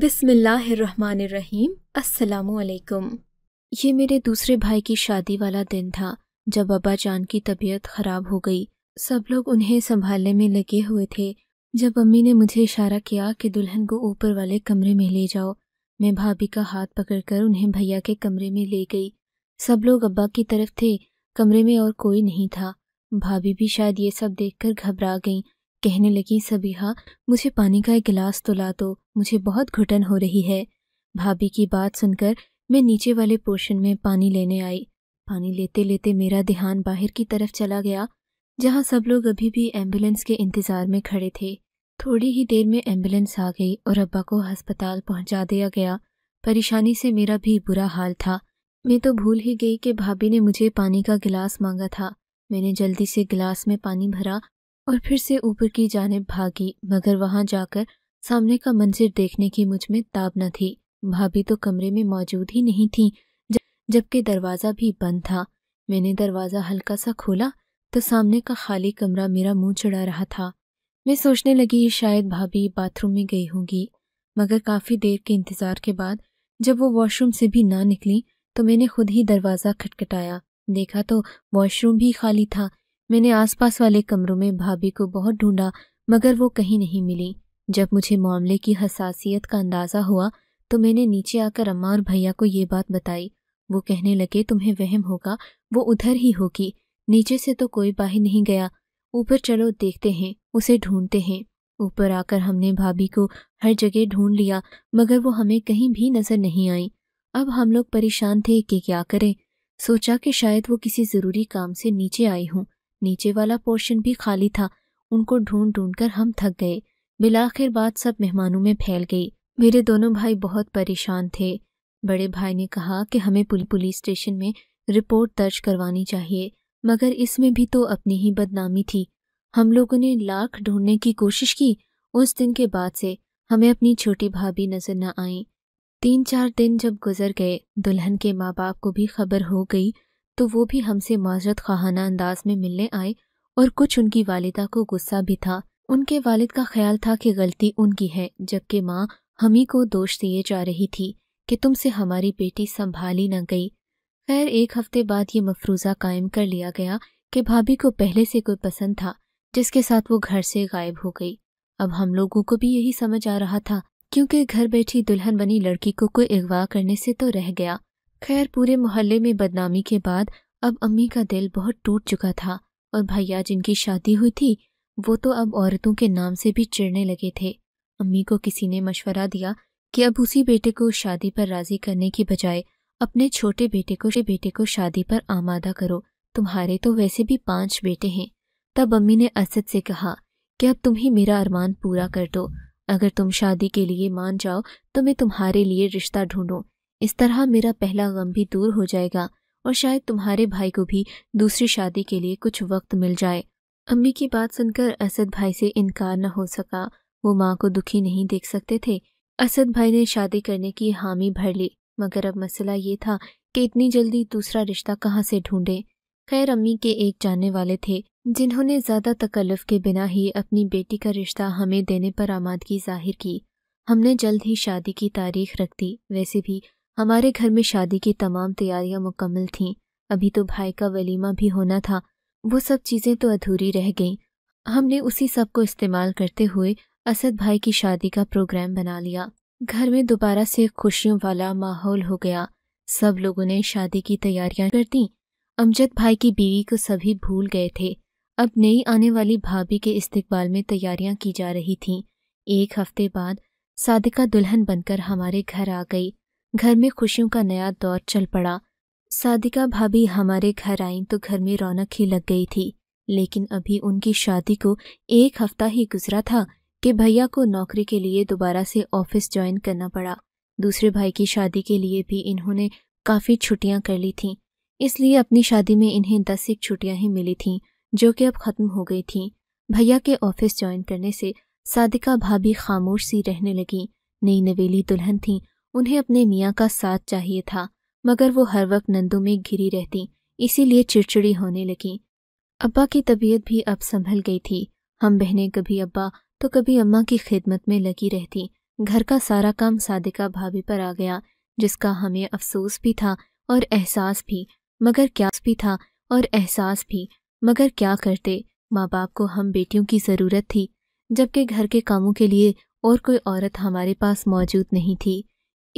बिसमीम असलकुम ये मेरे दूसरे भाई की शादी वाला दिन था जब अबा जान की तबीयत ख़राब हो गई सब लोग उन्हें संभालने में लगे हुए थे जब अम्मी ने मुझे इशारा किया कि दुल्हन को ऊपर वाले कमरे में ले जाओ मैं भाभी का हाथ पकड़कर उन्हें भैया के कमरे में ले गई सब लोग अब्बा की तरफ थे कमरे में और कोई नहीं था भाभी भी शायद ये सब देखकर घबरा गईं कहने लगी सबीहा मुझे पानी का एक गिलास तो ला दो मुझे बहुत घुटन हो रही है भाभी की बात सुनकर मैं नीचे वाले पोर्शन में पानी लेने आई पानी लेते लेते मेरा ध्यान बाहर की तरफ चला गया जहाँ सब लोग अभी भी एम्बुलेंस के इंतज़ार में खड़े थे थोड़ी ही देर में एम्बुलेंस आ गई और अब्बा को अस्पताल पहुँचा दिया गया परेशानी से मेरा भी बुरा हाल था मैं तो भूल ही गई कि भाभी ने मुझे पानी का गिलास मांगा था मैंने जल्दी से गिलास में पानी भरा और फिर से ऊपर की जानब भागी मगर वहां जाकर सामने का मंजर देखने की मुझ में ताब न थी भाभी तो कमरे में मौजूद ही नहीं थी जबकि दरवाज़ा भी बंद था मैंने दरवाज़ा हल्का सा खोला तो सामने का खाली कमरा मेरा मुंह चढ़ा रहा था मैं सोचने लगी शायद भाभी बाथरूम में गई होंगी मगर काफ़ी देर के इंतज़ार के बाद जब वो वॉशरूम से भी ना निकली तो मैंने खुद ही दरवाज़ा खटखटाया देखा तो वॉशरूम भी खाली था मैंने आसपास वाले कमरों में भाभी को बहुत ढूंढा मगर वो कहीं नहीं मिली जब मुझे मामले की हसासियत का अंदाज़ा हुआ तो मैंने नीचे आकर अम्मा और भैया को ये बात बताई वो कहने लगे तुम्हें वहम होगा वो उधर ही होगी नीचे से तो कोई बाहर नहीं गया ऊपर चलो देखते हैं उसे ढूंढते हैं ऊपर आकर हमने भाभी को हर जगह ढूंढ लिया मगर वो हमें कहीं भी नज़र नहीं आई अब हम लोग परेशान थे कि क्या करें सोचा कि शायद वो किसी ज़रूरी काम से नीचे आई हूँ नीचे वाला पोर्शन भी खाली था उनको ढूंढ ढूंढ कर हम थक गए बिलाखिर बात सब मेहमानों में फैल गई मेरे दोनों भाई बहुत परेशान थे बड़े भाई ने कहा कि हमें पुलिस स्टेशन में रिपोर्ट दर्ज करवानी चाहिए मगर इसमें भी तो अपनी ही बदनामी थी हम लोगों ने लाख ढूंढने की कोशिश की उस दिन के बाद से हमें अपनी छोटी भाभी नजर न आई तीन चार दिन जब गुजर गए दुल्हन के माँ बाप को भी खबर हो गई तो वो भी हमसे माजरत खाना अंदाज में मिलने आए और कुछ उनकी वालिदा को गुस्सा भी था उनके वालिद का ख्याल था कि गलती उनकी है जबकि माँ हम ही को दोष दिए जा रही थी कि तुमसे हमारी बेटी संभाली न गई खैर एक हफ्ते बाद ये मफरूज़ा कायम कर लिया गया कि भाभी को पहले से कोई पसंद था जिसके साथ वो घर से गायब हो गई अब हम लोगों को भी यही समझ आ रहा था क्योंकि घर बैठी दुल्हन बनी लड़की को कोई अगवा करने से तो रह गया खैर पूरे मोहल्ले में बदनामी के बाद अब अम्मी का दिल बहुत टूट चुका था और भैया जिनकी शादी हुई थी वो तो अब औरतों के नाम से भी चिड़ने लगे थे अम्मी को किसी ने मशवरा दिया कि अब उसी बेटे को शादी पर राजी करने की बजाय अपने छोटे बेटे को बेटे को शादी पर आमादा करो तुम्हारे तो वैसे भी पांच बेटे हैं तब अम्मी ने असद से कहा कि अब तुम ही मेरा अरमान पूरा कर दो अगर तुम शादी के लिए मान जाओ तो मैं तुम्हारे लिए रिश्ता ढूंढूं इस तरह मेरा पहला गम भी दूर हो जाएगा और शायद तुम्हारे भाई को भी दूसरी शादी के लिए कुछ वक्त मिल जाए अम्मी की बात सुनकर असद भाई से इनकार न हो सका वो माँ को दुखी नहीं देख सकते थे असद भाई ने शादी करने की हामी भर ली मगर अब मसला ये था कि इतनी जल्दी दूसरा रिश्ता कहाँ से ढूंढे खैर अम्मी के एक जानने वाले थे जिन्होंने ज़्यादा तकल्लफ के बिना ही अपनी बेटी का रिश्ता हमें देने पर आमादगी जाहिर की हमने जल्द ही शादी की तारीख रख दी वैसे भी हमारे घर में शादी की तमाम तैयारियां मुकम्मल थीं अभी तो भाई का वलीमा भी होना था वो सब चीज़ें तो अधूरी रह गईं हमने उसी सब को इस्तेमाल करते हुए असद भाई की शादी का प्रोग्राम बना लिया घर में दोबारा से खुशियों वाला माहौल हो गया सब लोगों ने शादी की तैयारियां कर दी अमजद भाई की बीवी को सभी भूल गए थे अब नई आने वाली भाभी के इस्तकबाल में तैयारियां की जा रही थीं एक हफ्ते बाद सादिका दुल्हन बनकर हमारे घर आ गई घर में खुशियों का नया दौर चल पड़ा सादिका भाभी हमारे घर आई तो घर में रौनक ही लग गई थी लेकिन अभी उनकी शादी को एक हफ्ता ही गुजरा था कि भैया को नौकरी के लिए दोबारा से ऑफिस ज्वाइन करना पड़ा दूसरे भाई की शादी के लिए भी इन्होंने काफ़ी छुट्टियां कर ली थीं इसलिए अपनी शादी में इन्हें दस एक छुट्टियां ही मिली थीं जो कि अब ख़त्म हो गई थीं भैया के ऑफिस ज्वाइन करने से सादिका भाभी खामोश सी रहने लगी नई नवेली दुल्हन थीं उन्हें अपने मियाँ का साथ चाहिए था मगर वो हर वक्त नंदों में घिरी रहती इसीलिए चिड़चिड़ी होने लगी अब्बा की तबीयत भी अब संभल गई थी हम बहनें कभी अब्बा तो कभी अम्मा की खिदमत में लगी रहती घर का सारा काम सादिका भाभी पर आ गया जिसका हमें अफसोस भी था और एहसास भी मगर क्या भी था और एहसास भी मगर क्या करते माँ बाप को हम बेटियों की ज़रूरत थी जबकि घर के कामों के लिए और कोई औरत हमारे पास मौजूद नहीं थी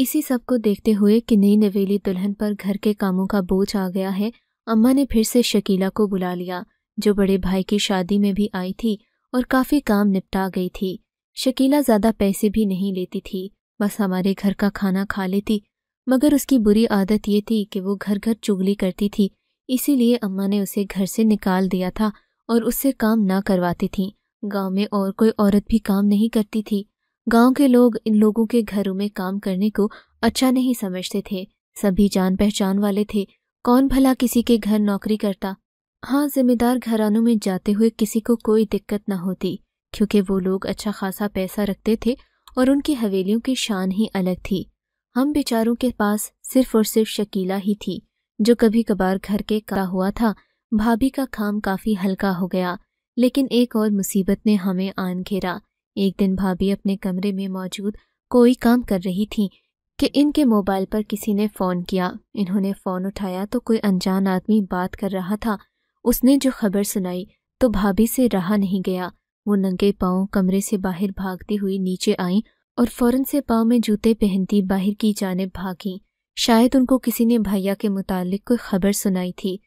इसी सब को देखते हुए कि नई नवेली दुल्हन पर घर के कामों का बोझ आ गया है अम्मा ने फिर से शकीला को बुला लिया जो बड़े भाई की शादी में भी आई थी और काफ़ी काम निपटा गई थी शकीला ज़्यादा पैसे भी नहीं लेती थी बस हमारे घर का खाना खा लेती मगर उसकी बुरी आदत ये थी कि वो घर घर चुगली करती थी इसीलिए अम्मा ने उसे घर से निकाल दिया था और उससे काम ना करवाती थी गांव में और कोई औरत भी काम नहीं करती थी गांव के लोग इन लोगों के घरों में काम करने को अच्छा नहीं समझते थे सभी जान पहचान वाले थे कौन भला किसी के घर नौकरी करता हाँ जिम्मेदार घरानों में जाते हुए किसी को कोई दिक्कत न होती क्योंकि वो लोग अच्छा खासा पैसा रखते थे और उनकी हवेलियों की शान ही अलग थी हम बेचारों के पास सिर्फ और सिर्फ शकीला ही थी जो कभी कभार घर के का हुआ था भाभी का काम काफी हल्का हो गया लेकिन एक और मुसीबत ने हमें आन घेरा एक दिन भाभी अपने कमरे में मौजूद कोई काम कर रही थी कि इनके मोबाइल पर किसी ने फ़ोन किया इन्होंने फ़ोन उठाया तो कोई अनजान आदमी बात कर रहा था उसने जो खबर सुनाई तो भाभी से रहा नहीं गया वो नंगे पाँव कमरे से बाहर भागती हुई नीचे आई और फौरन से पाँव में जूते पहनती बाहर की जानब भागी शायद उनको किसी ने भैया के मुतालिक कोई खबर सुनाई थी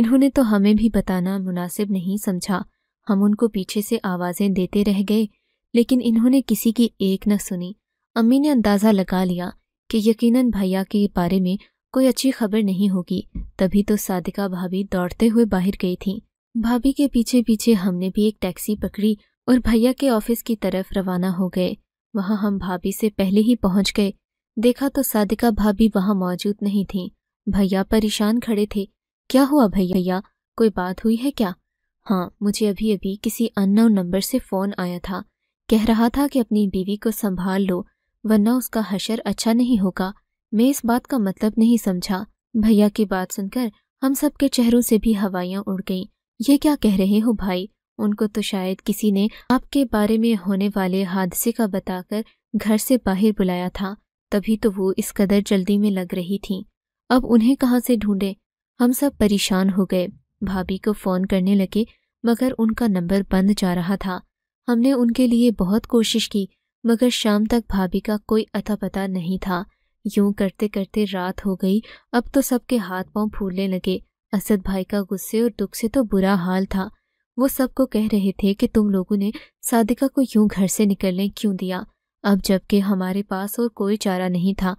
इन्होंने तो हमें भी बताना मुनासिब नहीं समझा हम उनको पीछे से आवाज़ें देते रह गए लेकिन इन्होंने किसी की एक न सुनी अम्मी ने अंदाज़ा लगा लिया कि यकीनन भैया के बारे में कोई अच्छी खबर नहीं होगी तभी तो सादिका भाभी दौड़ते हुए बाहर गई थी भाभी के पीछे पीछे हमने भी एक टैक्सी पकड़ी और भैया के ऑफिस की तरफ रवाना हो गए वहाँ हम भाभी से पहले ही पहुँच गए देखा तो सादिका भाभी वहाँ मौजूद नहीं थी भैया परेशान खड़े थे क्या हुआ भैया कोई बात हुई है क्या हाँ मुझे अभी अभी किसी अननोन नंबर से फ़ोन आया था कह रहा था कि अपनी बीवी को संभाल लो वरना उसका हशर अच्छा नहीं होगा मैं इस बात का मतलब नहीं समझा भैया की बात सुनकर हम सब के चेहरों से भी हवाइयाँ उड़ गईं ये क्या कह रहे हो भाई उनको तो शायद किसी ने आपके बारे में होने वाले हादसे का बताकर घर से बाहर बुलाया था तभी तो वो इस कदर जल्दी में लग रही थी अब उन्हें कहाँ से ढूंढे हम सब परेशान हो गए भाभी को फ़ोन करने लगे मगर उनका नंबर बंद जा रहा था हमने उनके लिए बहुत कोशिश की मगर शाम तक भाभी का कोई अता पता नहीं था यूं करते करते रात हो गई अब तो सबके हाथ पांव फूलने लगे असद भाई का गुस्से और दुख से तो बुरा हाल था वो सबको कह रहे थे कि तुम लोगों ने सादिका को यूं घर से निकलने क्यों दिया अब जबकि हमारे पास और कोई चारा नहीं था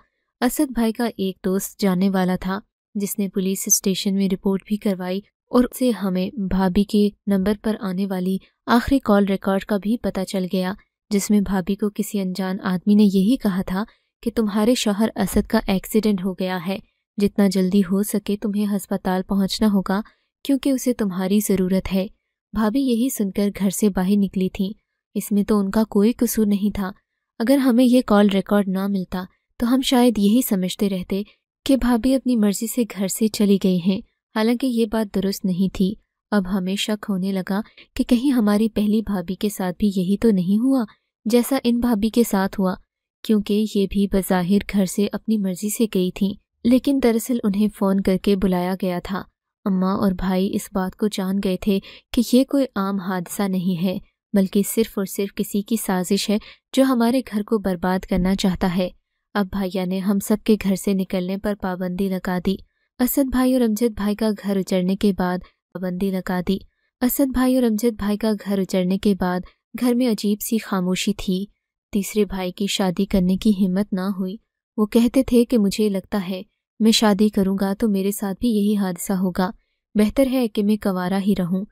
असद भाई का एक दोस्त जाने वाला था जिसने पुलिस स्टेशन में रिपोर्ट भी करवाई और उसे हमें भाभी के नंबर पर आने वाली आखिरी कॉल रिकॉर्ड का भी पता चल गया जिसमें भाभी को किसी अनजान आदमी ने यही कहा था कि तुम्हारे शोहर असद का एक्सीडेंट हो गया है जितना जल्दी हो सके तुम्हें अस्पताल पहुंचना होगा क्योंकि उसे तुम्हारी ज़रूरत है भाभी यही सुनकर घर से बाहर निकली थी इसमें तो उनका कोई कसूर नहीं था अगर हमें यह कॉल रिकॉर्ड ना मिलता तो हम शायद यही समझते रहते कि भाभी अपनी मर्जी से घर से चली गई हैं हालांकि ये बात दुरुस्त नहीं थी अब हमें शक होने लगा कि कहीं हमारी पहली भाभी के साथ भी यही तो नहीं हुआ जैसा इन भाभी के साथ हुआ क्योंकि ये भी बज़ाहिर घर से अपनी मर्जी से गई थीं लेकिन दरअसल उन्हें फ़ोन करके बुलाया गया था अम्मा और भाई इस बात को जान गए थे कि ये कोई आम हादसा नहीं है बल्कि सिर्फ और सिर्फ किसी की साजिश है जो हमारे घर को बर्बाद करना चाहता है अब भैया ने हम सब के घर से निकलने पर पाबंदी लगा दी असद भाई और अमजद भाई का घर उचड़ने के बाद पाबंदी लगा दी असद भाई और अमजद भाई का घर उचड़ने के बाद घर में अजीब सी खामोशी थी तीसरे भाई की शादी करने की हिम्मत ना हुई वो कहते थे कि मुझे लगता है मैं शादी करूंगा तो मेरे साथ भी यही हादसा होगा बेहतर है कि मैं कवारा ही रहूं।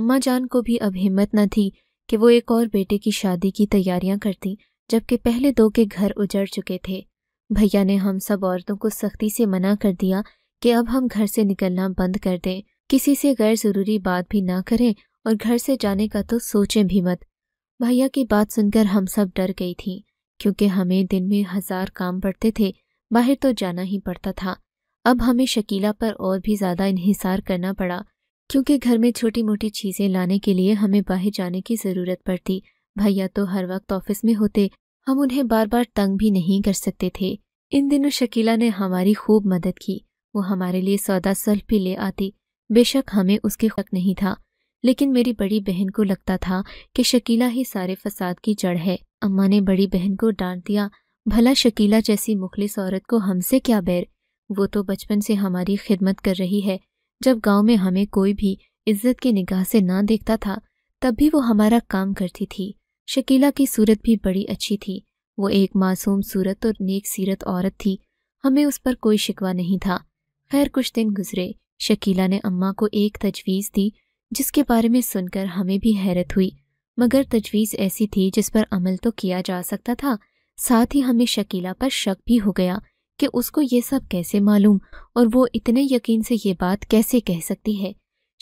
अम्मा जान को भी अब हिम्मत न थी कि वो एक और बेटे की शादी की तैयारियां करती जबकि पहले दो के घर उजड़ चुके थे भैया ने हम सब औरतों को सख्ती से मना कर दिया कि अब हम घर से निकलना बंद कर दें किसी से गैर ज़रूरी बात भी ना करें और घर से जाने का तो सोचें भी मत भैया की बात सुनकर हम सब डर गई थी क्योंकि हमें दिन में हज़ार काम पड़ते थे बाहर तो जाना ही पड़ता था अब हमें शकीला पर और भी ज़्यादा इन्हिसार करना पड़ा क्योंकि घर में छोटी मोटी चीज़ें लाने के लिए हमें बाहर जाने की ज़रूरत पड़ती भैया तो हर वक्त ऑफिस में होते हम उन्हें बार बार तंग भी नहीं कर सकते थे इन दिनों शकीला ने हमारी खूब मदद की वो हमारे लिए सौदा सल्ह भी ले आती बेशक हमें उसके हक नहीं था लेकिन मेरी बड़ी बहन को लगता था कि शकीला ही सारे फसाद की जड़ है अम्मा ने बड़ी बहन को डांट दिया भला शकीला जैसी मुखलिस औरत को हमसे क्या बैर वो तो बचपन से हमारी खिदमत कर रही है जब गांव में हमें कोई भी इज्जत की निगाह से ना देखता था तब भी वो हमारा काम करती थी शकीला की सूरत भी बड़ी अच्छी थी वो एक मासूम सूरत और नेक सीरत औरत थी हमें उस पर कोई शिकवा नहीं था खैर कुछ दिन गुजरे शकीला ने अम्मा को एक तजवीज़ दी जिसके बारे में सुनकर हमें भी हैरत हुई मगर तजवीज़ ऐसी थी जिस पर अमल तो किया जा सकता था साथ ही हमें शकीला पर शक भी हो गया कि उसको ये सब कैसे मालूम और वो इतने यकीन से ये बात कैसे कह सकती है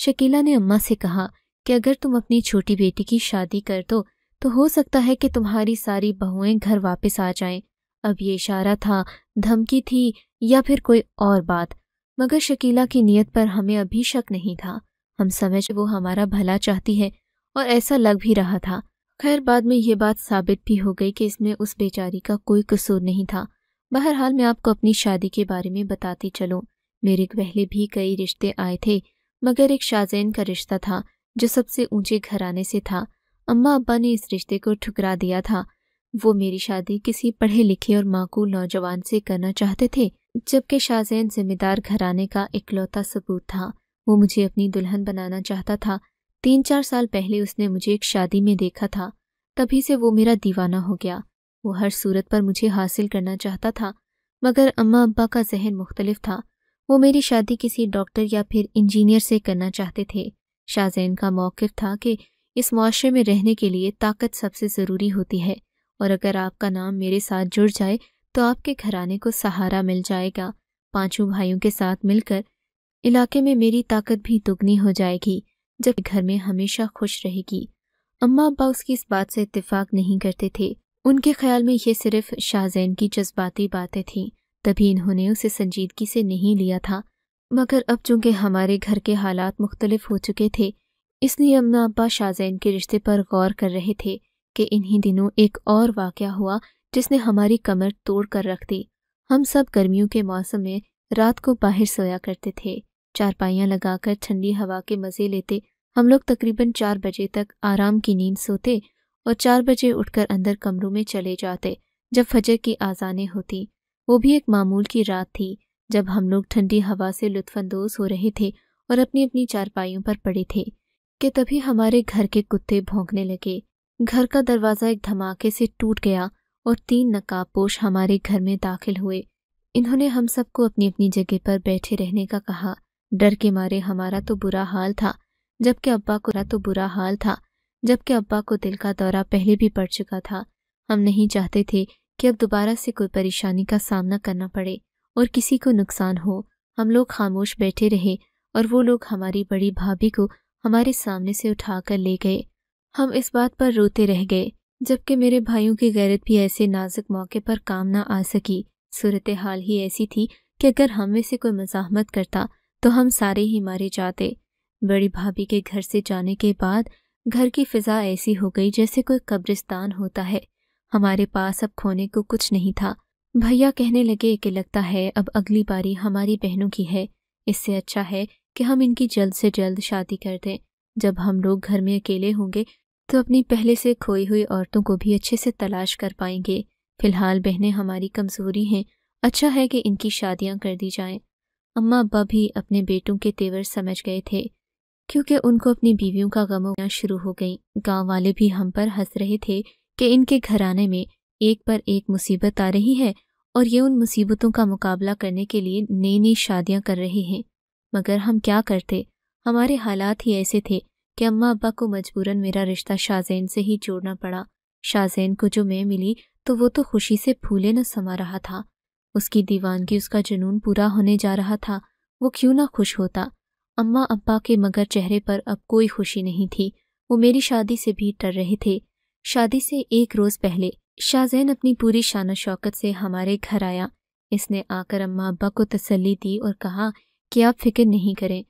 शकीला ने अम्मा से कहा कि अगर तुम अपनी छोटी बेटी की शादी कर दो तो हो सकता है कि तुम्हारी सारी बहुएं घर वापस आ जाएं। अब ये इशारा था धमकी थी या फिर कोई और बात मगर शकीला की नीयत पर हमें अभी शक नहीं था हम समझ वो हमारा भला चाहती है और ऐसा लग भी रहा था खैर बाद में ये बात साबित भी हो गई कि इसमें उस बेचारी का कोई कसूर नहीं था बहरहाल मैं आपको अपनी शादी के बारे में बताती चलूँ मेरे पहले भी कई रिश्ते आए थे मगर एक शाहजैन का रिश्ता था जो सबसे ऊंचे घराने से था अम्मा अब्बा ने इस रिश्ते को ठुकरा दिया था वो मेरी शादी किसी पढ़े लिखे और माकूल नौजवान से करना चाहते थे जबकि शाहजैन जिम्मेदार घराने का इकलौता सबूत था वो मुझे अपनी दुल्हन बनाना चाहता था तीन चार साल पहले उसने मुझे एक शादी में देखा था तभी से वो मेरा दीवाना हो गया वो हर सूरत पर मुझे हासिल करना चाहता था मगर अम्मा अब्बा का जहन मुख्तलिफ था वो मेरी शादी किसी डॉक्टर या फिर इंजीनियर से करना चाहते थे शाहजैन का मौक़ था कि इस माशरे में रहने के लिए ताकत सबसे ज़रूरी होती है और अगर आपका नाम मेरे साथ जुड़ जाए तो आपके घराने को सहारा मिल जाएगा पांचों भाइयों के साथ मिलकर इलाके में मेरी ताकत भी दुगनी हो जाएगी जब घर में हमेशा खुश रहेगी अम्मा अब्बा उसकी इस बात से इतफाक नहीं करते थे उनके ख्याल में ये सिर्फ शाहजैन की जज्बाती बातें थीं तभी इन्होंने उसे संजीदगी से नहीं लिया था मगर अब चूंकि हमारे घर के हालात मुख्तलिफ हो चुके थे इसलिए अम्मा अब्बा शाहजैन के रिश्ते पर गौर कर रहे थे कि इन्हीं दिनों एक और वाक़ हुआ जिसने हमारी कमर तोड़ कर रख दी हम सब गर्मियों के मौसम में रात को बाहर सोया करते थे चारपाइयाँ लगाकर ठंडी हवा के मज़े लेते हम लोग तकरीबन चार बजे तक आराम की नींद सोते और चार बजे उठकर अंदर कमरों में चले जाते जब फजर की आजाने होती वो भी एक मामूल की रात थी जब हम लोग ठंडी हवा से लुत्फानंदोज हो रहे थे और अपनी अपनी चारपाइयों पर पड़े थे कि तभी हमारे घर के कुत्ते भौंकने लगे घर का दरवाज़ा एक धमाके से टूट गया और तीन नकाबपोश हमारे घर में दाखिल हुए इन्होंने हम सबको अपनी अपनी जगह पर बैठे रहने का कहा डर के मारे हमारा तो बुरा हाल था जबकि अब्बा को तो बुरा हाल था जबकि अब्बा को दिल का दौरा पहले भी पड़ चुका था हम नहीं चाहते थे कि अब दोबारा से कोई परेशानी का सामना करना पड़े और किसी को नुकसान हो हम लोग खामोश बैठे रहे और वो लोग हमारी बड़ी भाभी को हमारे सामने से उठा कर ले गए हम इस बात पर रोते रह गए जबकि मेरे भाइयों की गैरत भी ऐसे नाजुक मौके पर काम ना आ सकी सूरत हाल ही ऐसी थी कि अगर हम में से कोई मजामत करता तो हम सारे ही मारे जाते बड़ी भाभी के घर से जाने के बाद घर की फिजा ऐसी हो गई जैसे कोई कब्रिस्तान होता है हमारे पास अब खोने को कुछ नहीं था भैया कहने लगे कि लगता है अब अगली बारी हमारी बहनों की है इससे अच्छा है कि हम इनकी जल्द से जल्द शादी कर दें जब हम लोग घर में अकेले होंगे तो अपनी पहले से खोई हुई औरतों को भी अच्छे से तलाश कर पाएंगे फिलहाल बहनें हमारी कमज़ोरी हैं अच्छा है कि इनकी शादियां कर दी जाएं। अम्मा अब्बा भी अपने बेटों के तेवर समझ गए थे क्योंकि उनको अपनी बीवियों का गम होना शुरू हो गई गांव वाले भी हम पर हंस रहे थे कि इनके घराने में एक पर एक मुसीबत आ रही है और ये उन मुसीबतों का मुकाबला करने के लिए नई नई शादियां कर रहे हैं मगर हम क्या करते हमारे हालात ही ऐसे थे कि अम्मा अब्बा को मजबूरन मेरा रिश्ता शाहजैन से ही जोड़ना पड़ा शाहजैन को जो मैं मिली तो वो तो खुशी से फूले न समा रहा था उसकी दीवानगी उसका जुनून पूरा होने जा रहा था वो क्यों ना खुश होता अम्मा अब्बा के मगर चेहरे पर अब कोई खुशी नहीं थी वो मेरी शादी से भी डर रहे थे शादी से एक रोज़ पहले शाहजैन अपनी पूरी शान शौकत से हमारे घर आया इसने आकर अम्मा अब्बा को तसल्ली दी और कहा कि आप फिक्र नहीं करें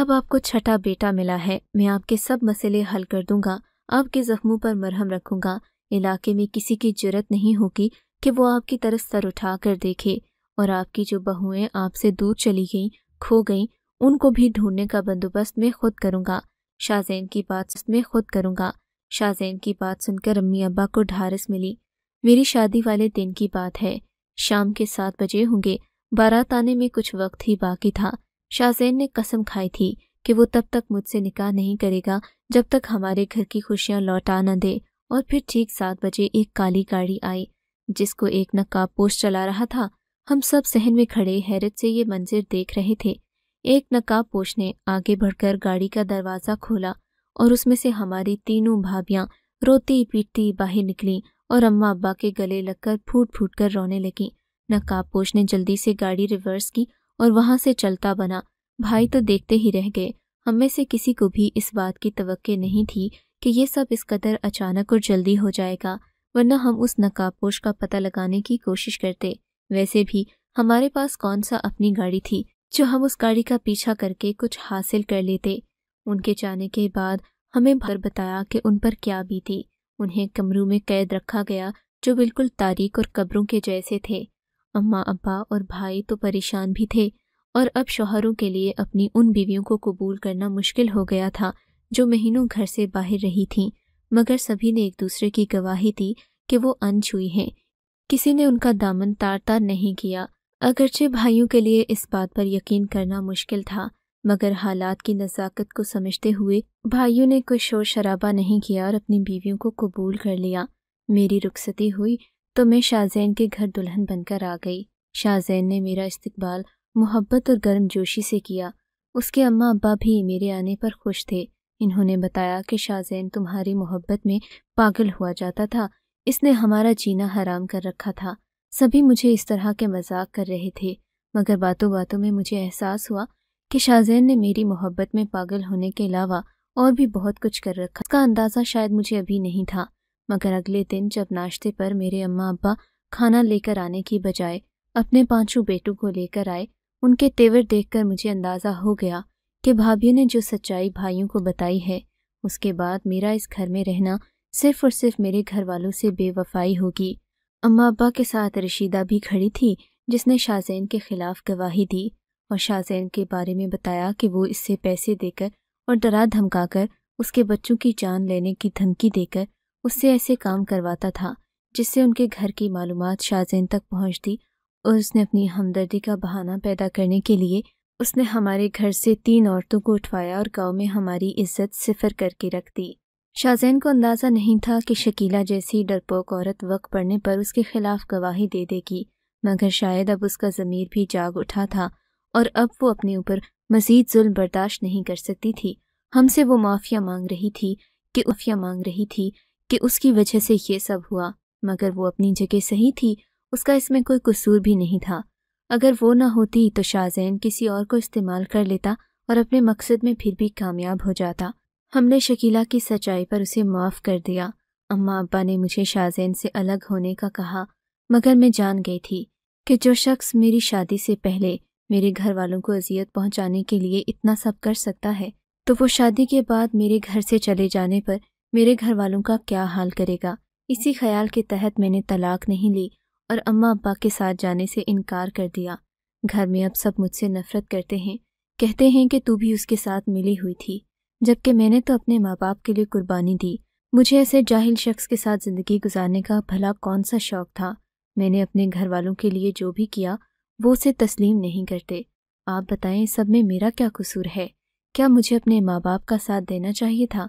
अब आपको छठा बेटा मिला है मैं आपके सब मसले हल कर दूंगा आपके जख्मों पर मरहम रखूंगा इलाके में किसी की जरूरत नहीं होगी कि वो आपकी तरफ सर उठा कर देखे और आपकी जो बहुएं आपसे दूर चली गई खो गईं उनको भी ढूंढने का बंदोबस्त मैं खुद करूंगा शाहजैन की बात मैं खुद करूंगा शाहजैन की बात सुनकर अम्मी अब्बा को ढारस मिली मेरी शादी वाले दिन की बात है शाम के सात बजे होंगे बारात आने में कुछ वक्त ही बाकी था शाहजैन ने कसम खाई थी कि वो तब तक मुझसे निकाह नहीं करेगा जब तक हमारे घर की खुशियाँ लौटा न दे और फिर ठीक सात बजे एक काली गाड़ी आई जिसको एक नकाब पोष चला रहा था हम सब सहन में खड़े हैरत से ये मंजिर देख रहे थे एक नकाब पोष ने आगे बढ़कर गाड़ी का दरवाज़ा खोला और उसमें से हमारी तीनों भाभियां रोती पीटती बाहर निकली और अम्मा अब्बा के गले लगकर फूट फूट कर रोने लगी नकाब पोश ने जल्दी से गाड़ी रिवर्स की और वहाँ से चलता बना भाई तो देखते ही रह गए हम में से किसी को भी इस बात की तवक्के नहीं थी कि ये सब इस कदर अचानक और जल्दी हो जाएगा वरना हम उस नकाबपोश का पता लगाने की कोशिश करते वैसे भी हमारे पास कौन सा अपनी गाड़ी थी जो हम उस गाड़ी का पीछा करके कुछ हासिल कर लेते उनके जाने के बाद हमें भर बताया कि उन पर क्या बीती उन्हें कमरों में कैद रखा गया जो बिल्कुल तारीख और कब्रों के जैसे थे अम्मा अब्बा और भाई तो परेशान भी थे और अब शोहरों के लिए अपनी उन बीवियों को कबूल करना मुश्किल हो गया था जो महीनों घर से बाहर रही थीं मगर सभी ने एक दूसरे की गवाही दी कि वो अनछुई हैं किसी ने उनका दामन तार तार नहीं किया अगरचे भाइयों के लिए इस बात पर यकीन करना मुश्किल था मगर हालात की नज़ाकत को समझते हुए भाइयों ने कोई शोर शराबा नहीं किया और अपनी बीवियों को कबूल कर लिया मेरी रुखसती हुई तो मैं शाहजैन के घर दुल्हन बनकर आ गई शाहजैन ने मेरा इस्तकबाल मोहब्बत और गर्म जोशी से किया उसके अम्मा अब्बा भी मेरे आने पर खुश थे इन्होंने बताया कि शाहजैन तुम्हारी मोहब्बत में पागल हुआ जाता था इसने हमारा जीना हराम कर रखा था सभी मुझे इस तरह के मजाक कर रहे थे मगर बातों बातों में मुझे एहसास हुआ कि शाहजैन ने मेरी मोहब्बत में पागल होने के अलावा और भी बहुत कुछ कर रखा इसका अंदाज़ा शायद मुझे अभी नहीं था मगर अगले दिन जब नाश्ते पर मेरे अम्मा अब्बा खाना लेकर आने की बजाय अपने पांचों बेटों को लेकर आए उनके तेवर देखकर मुझे अंदाज़ा हो गया कि भाभी ने जो सच्चाई भाइयों को बताई है उसके बाद मेरा इस घर में रहना सिर्फ और सिर्फ मेरे घर वालों से बेवफाई होगी अम्मा अब्बा के साथ रशीदा भी खड़ी थी जिसने शाहजैन के ख़िलाफ़ गवाही दी और शाहजैन के बारे में बताया कि वो इससे पैसे देकर और डरा धमकाकर उसके बच्चों की जान लेने की धमकी देकर उससे ऐसे काम करवाता था जिससे उनके घर की मालूम शाहजैन तक पहुंचती और उसने अपनी हमदर्दी का बहाना पैदा करने के लिए उसने हमारे घर से तीन औरतों को उठवाया और गांव में हमारी इज्जत सिफर करके रख दी शाहजैन को अंदाज़ा नहीं था कि शकीला जैसी डरपोक औरत वक्त पड़ने पर उसके खिलाफ गवाही दे देगी मगर शायद अब उसका ज़मीर भी जाग उठा था और अब वो अपने ऊपर मजीद जुल्म बर्दाश्त नहीं कर सकती थी हमसे वो माफिया मांग रही थी कि उफिया मांग रही थी कि उसकी वजह से ये सब हुआ मगर वो अपनी जगह सही थी उसका इसमें कोई कसूर भी नहीं था अगर वो ना होती तो शाहजैन किसी और को इस्तेमाल कर लेता और अपने मकसद में फिर भी कामयाब हो जाता हमने शकीला की सच्चाई पर उसे माफ़ कर दिया अम्मा अब्बा ने मुझे शाहजैन से अलग होने का कहा मगर मैं जान गई थी कि जो शख्स मेरी शादी से पहले मेरे घर वालों को अजियत पहुंचाने के लिए इतना सब कर सकता है तो वो शादी के बाद मेरे घर से चले जाने पर मेरे घर वालों का क्या हाल करेगा इसी ख्याल के तहत मैंने तलाक नहीं ली और अम्मा अब्बा के साथ जाने से इनकार कर दिया घर में अब सब मुझसे नफरत करते हैं कहते हैं कि तू भी उसके साथ मिली हुई थी जबकि मैंने तो अपने माँ बाप के लिए कुर्बानी दी मुझे ऐसे जाहिल शख्स के साथ ज़िंदगी गुजारने का भला कौन सा शौक़ था मैंने अपने घर वालों के लिए जो भी किया वो उसे तस्लीम नहीं करते आप बताएं सब में मेरा क्या कसूर है क्या मुझे अपने माँ बाप का साथ देना चाहिए था